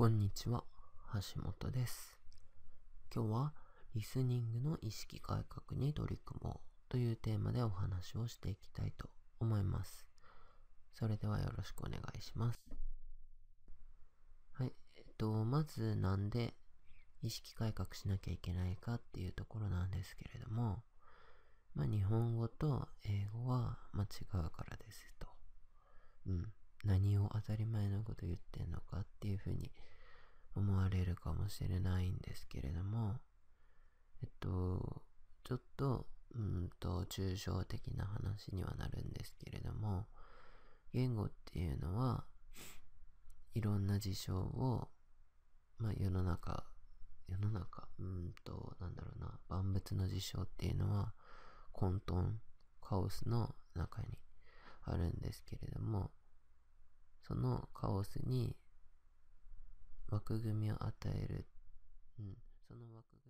こんにちは、橋本です。今日はリスニングの意識改革に取り組もうというテーマでお話をしていきたいと思います。それではよろしくお願いします。はい、えっと、まずなんで意識改革しなきゃいけないかっていうところなんですけれども、まあ、日本語と英語は、間違うからですと。うん。何を当たり前のこと言ってんのれるかもしれないんですけれども、えっと、ちょっと、うんと、抽象的な話にはなるんですけれども、言語っていうのは、いろんな事象を、まあ、世の中、世の中、うんと、なんだろうな、万物の事象っていうのは、混沌、カオスの中にあるんですけれども、そのカオスに枠組みを与える、うん、その枠組み